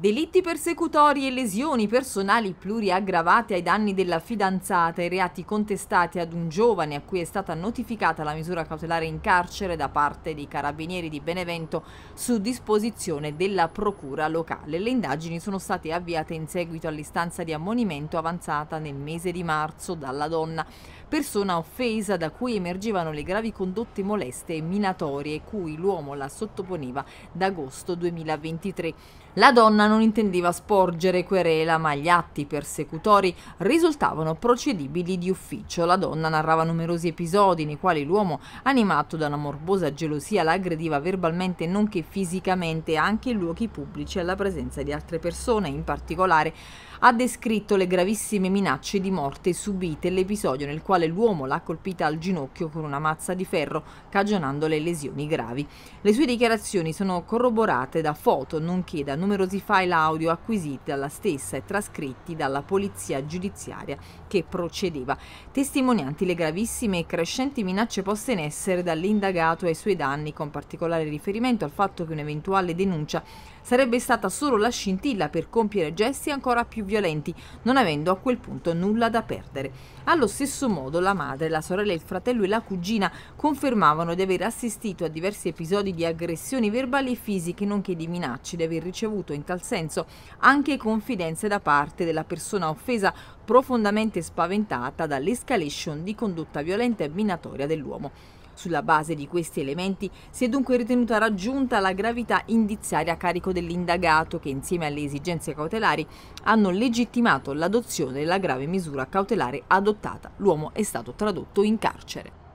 Delitti persecutori e lesioni personali pluriaggravate ai danni della fidanzata e reati contestati ad un giovane a cui è stata notificata la misura cautelare in carcere da parte dei carabinieri di Benevento su disposizione della procura locale. Le indagini sono state avviate in seguito all'istanza di ammonimento avanzata nel mese di marzo dalla donna, persona offesa da cui emergevano le gravi condotte moleste e minatorie cui l'uomo la sottoponeva d'agosto 2023. La donna non intendeva sporgere querela, ma gli atti persecutori risultavano procedibili di ufficio. La donna narrava numerosi episodi nei quali l'uomo, animato da una morbosa gelosia, la aggrediva verbalmente nonché fisicamente anche in luoghi pubblici alla presenza di altre persone. In particolare ha descritto le gravissime minacce di morte subite l'episodio nel quale l'uomo l'ha colpita al ginocchio con una mazza di ferro, cagionandole lesioni gravi. Le sue dichiarazioni sono corroborate da foto nonché da numerosi file file audio acquisiti dalla stessa e trascritti dalla polizia giudiziaria che procedeva, testimonianti le gravissime e crescenti minacce poste in essere dall'indagato ai suoi danni, con particolare riferimento al fatto che un'eventuale denuncia sarebbe stata solo la scintilla per compiere gesti ancora più violenti, non avendo a quel punto nulla da perdere. Allo stesso modo la madre, la sorella, il fratello e la cugina confermavano di aver assistito a diversi episodi di aggressioni verbali e fisiche, nonché di minacce di aver ricevuto in tal senso anche confidenze da parte della persona offesa profondamente spaventata dall'escalation di condotta violenta e minatoria dell'uomo. Sulla base di questi elementi si è dunque ritenuta raggiunta la gravità indiziaria a carico dell'indagato che insieme alle esigenze cautelari hanno legittimato l'adozione della grave misura cautelare adottata. L'uomo è stato tradotto in carcere.